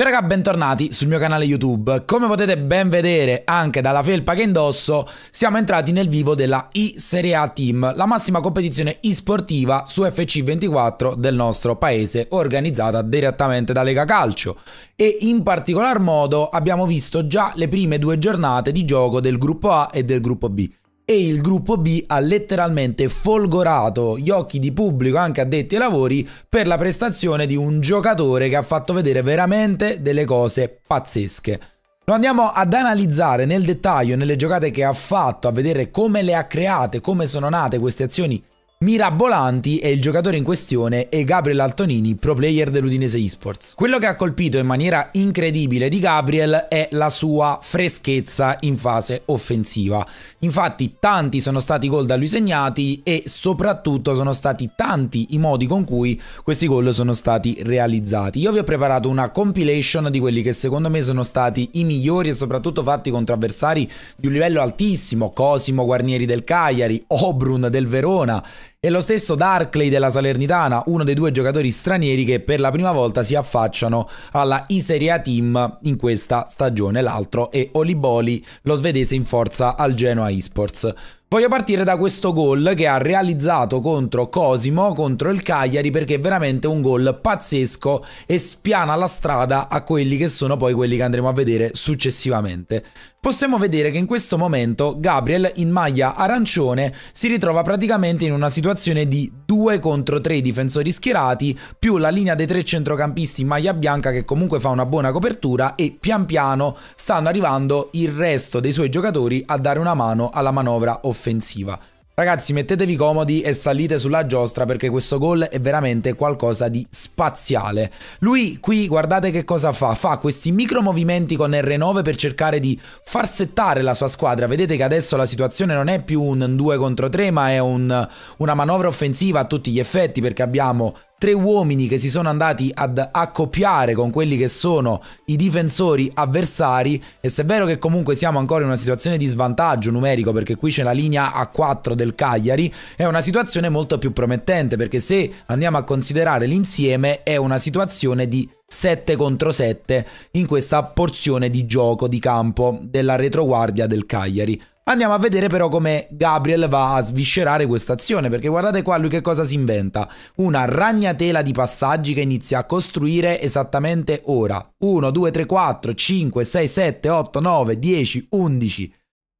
Ciao raga, bentornati sul mio canale YouTube. Come potete ben vedere anche dalla felpa che indosso, siamo entrati nel vivo della I-Serie A Team, la massima competizione e-sportiva su FC24 del nostro paese, organizzata direttamente da Lega Calcio. E in particolar modo abbiamo visto già le prime due giornate di gioco del gruppo A e del gruppo B e il gruppo B ha letteralmente folgorato gli occhi di pubblico anche addetti ai lavori per la prestazione di un giocatore che ha fatto vedere veramente delle cose pazzesche. Lo andiamo ad analizzare nel dettaglio, nelle giocate che ha fatto, a vedere come le ha create, come sono nate queste azioni mirabolanti e il giocatore in questione è Gabriel Altonini, pro player dell'Udinese Esports. Quello che ha colpito in maniera incredibile di Gabriel è la sua freschezza in fase offensiva. Infatti tanti sono stati i gol da lui segnati e soprattutto sono stati tanti i modi con cui questi gol sono stati realizzati. Io vi ho preparato una compilation di quelli che secondo me sono stati i migliori e soprattutto fatti contro avversari di un livello altissimo, Cosimo Guarnieri del Cagliari, Obrun del Verona, e lo stesso Darkley della Salernitana, uno dei due giocatori stranieri che per la prima volta si affacciano alla Serie A Team in questa stagione. L'altro è Oliboli, lo svedese in forza al Genoa Esports. Voglio partire da questo gol che ha realizzato contro Cosimo, contro il Cagliari, perché è veramente un gol pazzesco e spiana la strada a quelli che sono poi quelli che andremo a vedere successivamente. Possiamo vedere che in questo momento Gabriel in maglia arancione si ritrova praticamente in una situazione di 2 contro 3 difensori schierati, più la linea dei tre centrocampisti in maglia bianca che comunque fa una buona copertura e pian piano stanno arrivando il resto dei suoi giocatori a dare una mano alla manovra offensiva. Ragazzi, mettetevi comodi e salite sulla giostra perché questo gol è veramente qualcosa di spaziale. Lui qui, guardate che cosa fa, fa questi micro movimenti con R9 per cercare di far settare la sua squadra. Vedete che adesso la situazione non è più un 2 contro 3, ma è un, una manovra offensiva a tutti gli effetti perché abbiamo tre uomini che si sono andati ad accoppiare con quelli che sono i difensori avversari e se è vero che comunque siamo ancora in una situazione di svantaggio numerico perché qui c'è la linea A4 del Cagliari, è una situazione molto più promettente perché se andiamo a considerare l'insieme è una situazione di 7 contro 7 in questa porzione di gioco di campo della retroguardia del Cagliari. Andiamo a vedere però come Gabriel va a sviscerare questa azione, perché guardate qua lui che cosa si inventa. Una ragnatela di passaggi che inizia a costruire esattamente ora. 1, 2, 3, 4, 5, 6, 7, 8, 9, 10, 11,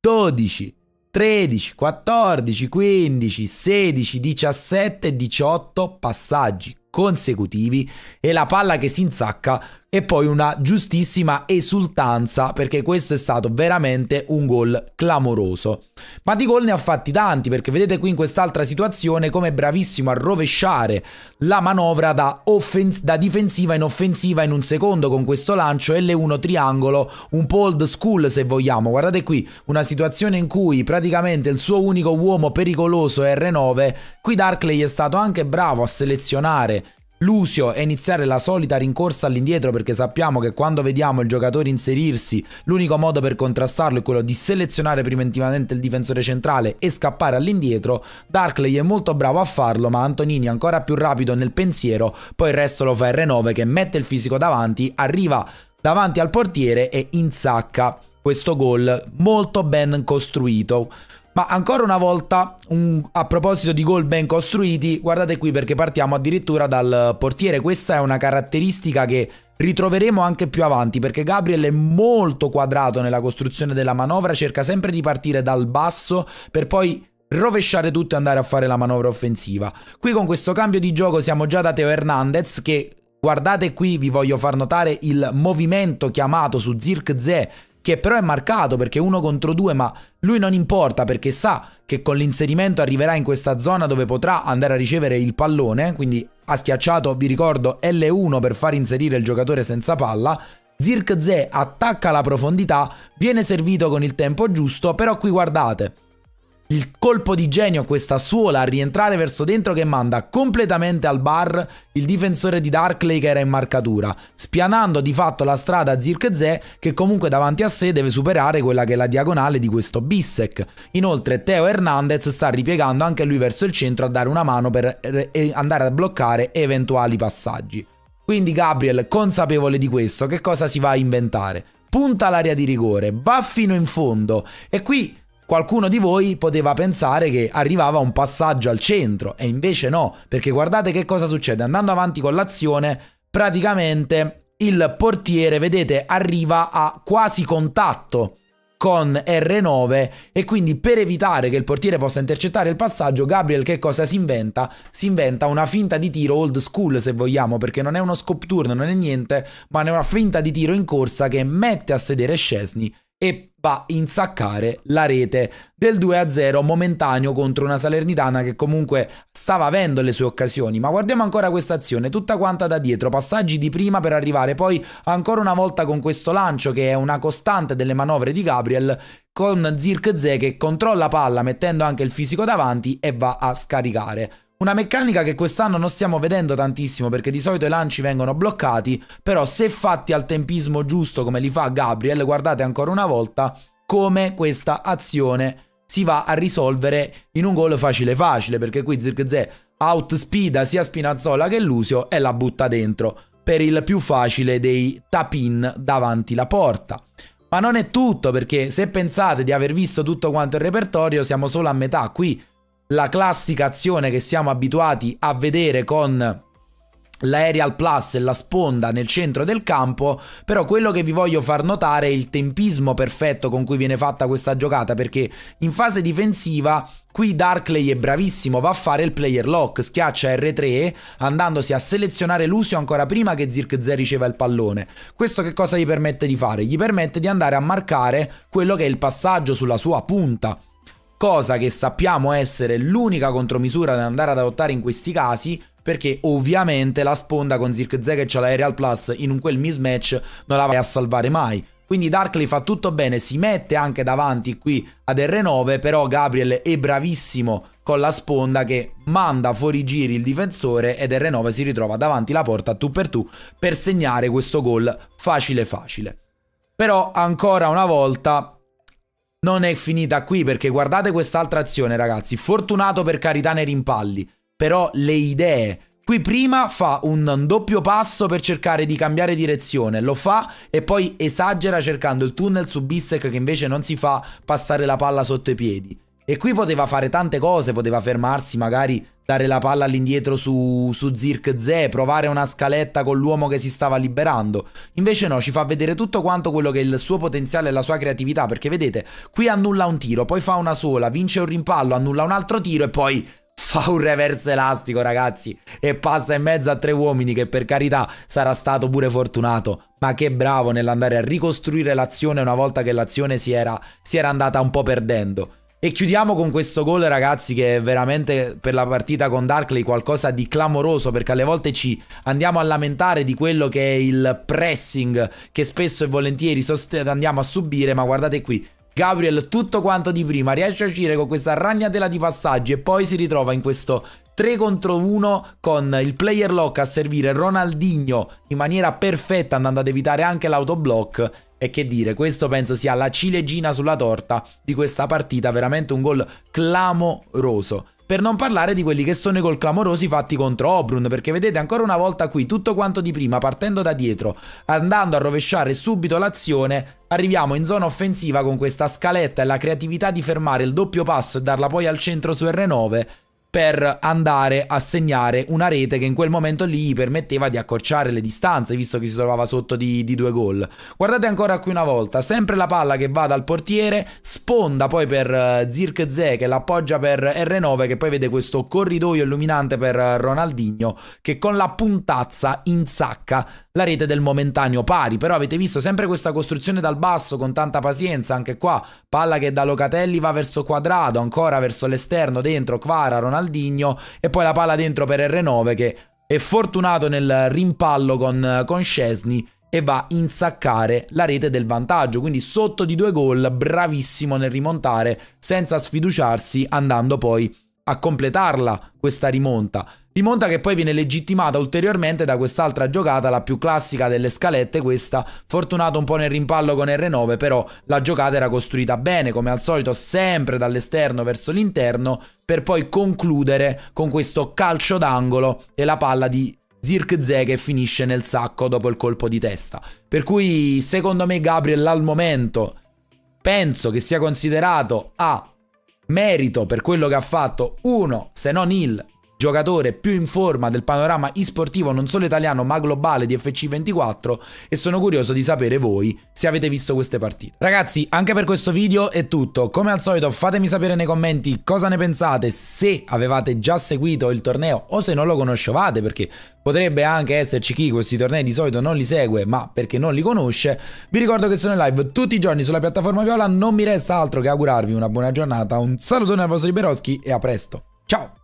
12, 13, 14, 15, 16, 17, 18 passaggi consecutivi e la palla che si insacca e poi una giustissima esultanza perché questo è stato veramente un gol clamoroso. Ma di gol ne ha fatti tanti perché vedete qui in quest'altra situazione come è bravissimo a rovesciare la manovra da, da, difensiva in offensiva in un secondo con questo lancio L1 triangolo, un po' old school se vogliamo. Guardate qui una situazione in cui praticamente il suo unico uomo pericoloso è R9, qui Darkley è stato anche bravo a selezionare L'usio è iniziare la solita rincorsa all'indietro perché sappiamo che quando vediamo il giocatore inserirsi, l'unico modo per contrastarlo è quello di selezionare preventivamente il difensore centrale e scappare all'indietro. Darkley è molto bravo a farlo, ma Antonini è ancora più rapido nel pensiero, poi il resto lo fa R9 che mette il fisico davanti, arriva davanti al portiere e insacca questo gol molto ben costruito. Ma ancora una volta, un, a proposito di gol ben costruiti, guardate qui perché partiamo addirittura dal portiere. Questa è una caratteristica che ritroveremo anche più avanti perché Gabriel è molto quadrato nella costruzione della manovra, cerca sempre di partire dal basso per poi rovesciare tutto e andare a fare la manovra offensiva. Qui con questo cambio di gioco siamo già da Teo Hernandez che Guardate qui, vi voglio far notare il movimento chiamato su Zirkzee che però è marcato perché uno contro due, ma lui non importa perché sa che con l'inserimento arriverà in questa zona dove potrà andare a ricevere il pallone, quindi ha schiacciato, vi ricordo, L1 per far inserire il giocatore senza palla, Zirkzee attacca la profondità, viene servito con il tempo giusto, però qui guardate, il colpo di genio, questa suola a rientrare verso dentro che manda completamente al bar il difensore di Darkley che era in marcatura, spianando di fatto la strada a Zirkzee che comunque davanti a sé deve superare quella che è la diagonale di questo Bissek. Inoltre Teo Hernandez sta ripiegando anche lui verso il centro a dare una mano per eh, andare a bloccare eventuali passaggi. Quindi Gabriel, consapevole di questo, che cosa si va a inventare? Punta l'area di rigore, va fino in fondo e qui qualcuno di voi poteva pensare che arrivava un passaggio al centro e invece no, perché guardate che cosa succede, andando avanti con l'azione, praticamente il portiere, vedete, arriva a quasi contatto con R9 e quindi per evitare che il portiere possa intercettare il passaggio Gabriel che cosa si inventa? Si inventa una finta di tiro old school se vogliamo perché non è uno scope turn, non è niente ma è una finta di tiro in corsa che mette a sedere Scesni e va a insaccare la rete del 2-0 momentaneo contro una Salernitana che comunque stava avendo le sue occasioni. Ma guardiamo ancora questa azione, tutta quanta da dietro, passaggi di prima per arrivare poi ancora una volta con questo lancio che è una costante delle manovre di Gabriel con Zirkzee che controlla palla mettendo anche il fisico davanti e va a scaricare. Una meccanica che quest'anno non stiamo vedendo tantissimo perché di solito i lanci vengono bloccati, però se fatti al tempismo giusto come li fa Gabriel, guardate ancora una volta come questa azione si va a risolvere in un gol facile facile, perché qui Zirkzee outspida sia Spinazzola che Lusio e la butta dentro per il più facile dei tapin davanti la porta. Ma non è tutto, perché se pensate di aver visto tutto quanto il repertorio, siamo solo a metà qui la classica azione che siamo abituati a vedere con l'aerial plus e la sponda nel centro del campo, però quello che vi voglio far notare è il tempismo perfetto con cui viene fatta questa giocata, perché in fase difensiva qui Darkley è bravissimo, va a fare il player lock, schiaccia R3 andandosi a selezionare Lucio ancora prima che Zirk Zirkzee riceva il pallone. Questo che cosa gli permette di fare? Gli permette di andare a marcare quello che è il passaggio sulla sua punta cosa che sappiamo essere l'unica contromisura da andare ad adottare in questi casi, perché ovviamente la sponda con Zirk Zek e l'Aerial Plus in un quel mismatch non la vai a salvare mai. Quindi Darkly fa tutto bene, si mette anche davanti qui ad R9, però Gabriel è bravissimo con la sponda che manda fuori giri il difensore ed R9 si ritrova davanti la porta tu per tu per segnare questo gol facile facile. Però ancora una volta non è finita qui perché guardate quest'altra azione ragazzi, fortunato per carità nei rimpalli, però le idee... Qui prima fa un doppio passo per cercare di cambiare direzione, lo fa e poi esagera cercando il tunnel su Bissek che invece non si fa passare la palla sotto i piedi. E qui poteva fare tante cose, poteva fermarsi magari dare la palla all'indietro su, su Zirk Ze, provare una scaletta con l'uomo che si stava liberando. Invece no, ci fa vedere tutto quanto quello che è il suo potenziale e la sua creatività, perché vedete, qui annulla un tiro, poi fa una sola, vince un rimpallo, annulla un altro tiro e poi fa un reverse elastico, ragazzi, e passa in mezzo a tre uomini che per carità sarà stato pure fortunato, ma che bravo nell'andare a ricostruire l'azione una volta che l'azione si era, si era andata un po' perdendo. E chiudiamo con questo gol, ragazzi, che è veramente per la partita con Darkley qualcosa di clamoroso, perché alle volte ci andiamo a lamentare di quello che è il pressing che spesso e volentieri andiamo a subire, ma guardate qui, Gabriel tutto quanto di prima riesce a uscire con questa ragnatela di passaggi e poi si ritrova in questo 3 contro 1 con il player lock a servire Ronaldinho in maniera perfetta andando ad evitare anche l'autoblock e che dire, questo penso sia la ciliegina sulla torta di questa partita, veramente un gol clamoroso. Per non parlare di quelli che sono i gol clamorosi fatti contro Obrun, perché vedete ancora una volta qui tutto quanto di prima, partendo da dietro, andando a rovesciare subito l'azione, arriviamo in zona offensiva con questa scaletta e la creatività di fermare il doppio passo e darla poi al centro su R9, per andare a segnare una rete che in quel momento lì permetteva di accorciare le distanze visto che si trovava sotto di, di due gol. Guardate ancora qui una volta, sempre la palla che va dal portiere, sponda poi per eh, Zirkzee che l'appoggia per R9 che poi vede questo corridoio illuminante per eh, Ronaldinho che con la puntazza insacca la rete del momentaneo pari, però avete visto sempre questa costruzione dal basso con tanta pazienza anche qua, palla che da Locatelli va verso Quadrado, ancora verso l'esterno, dentro, Quara, Ronaldinho Ronaldinho e poi la palla dentro per R9 che è fortunato nel rimpallo con, con Scesni e va a insaccare la rete del vantaggio, quindi sotto di due gol, bravissimo nel rimontare senza sfiduciarsi andando poi a completarla questa rimonta. Rimonta che poi viene legittimata ulteriormente da quest'altra giocata, la più classica delle scalette, questa fortunato un po' nel rimpallo con R9, però la giocata era costruita bene, come al solito sempre dall'esterno verso l'interno, per poi concludere con questo calcio d'angolo e la palla di Zirkzee che finisce nel sacco dopo il colpo di testa. Per cui secondo me Gabriel al momento penso che sia considerato a merito per quello che ha fatto uno, se non il giocatore più in forma del panorama e-sportivo non solo italiano ma globale di FC24 e sono curioso di sapere voi se avete visto queste partite. Ragazzi, anche per questo video è tutto. Come al solito fatemi sapere nei commenti cosa ne pensate, se avevate già seguito il torneo o se non lo conoscevate perché potrebbe anche esserci chi questi tornei di solito non li segue ma perché non li conosce. Vi ricordo che sono in live tutti i giorni sulla piattaforma Viola, non mi resta altro che augurarvi una buona giornata, un saluto al vostro Liberoschi e a presto. Ciao!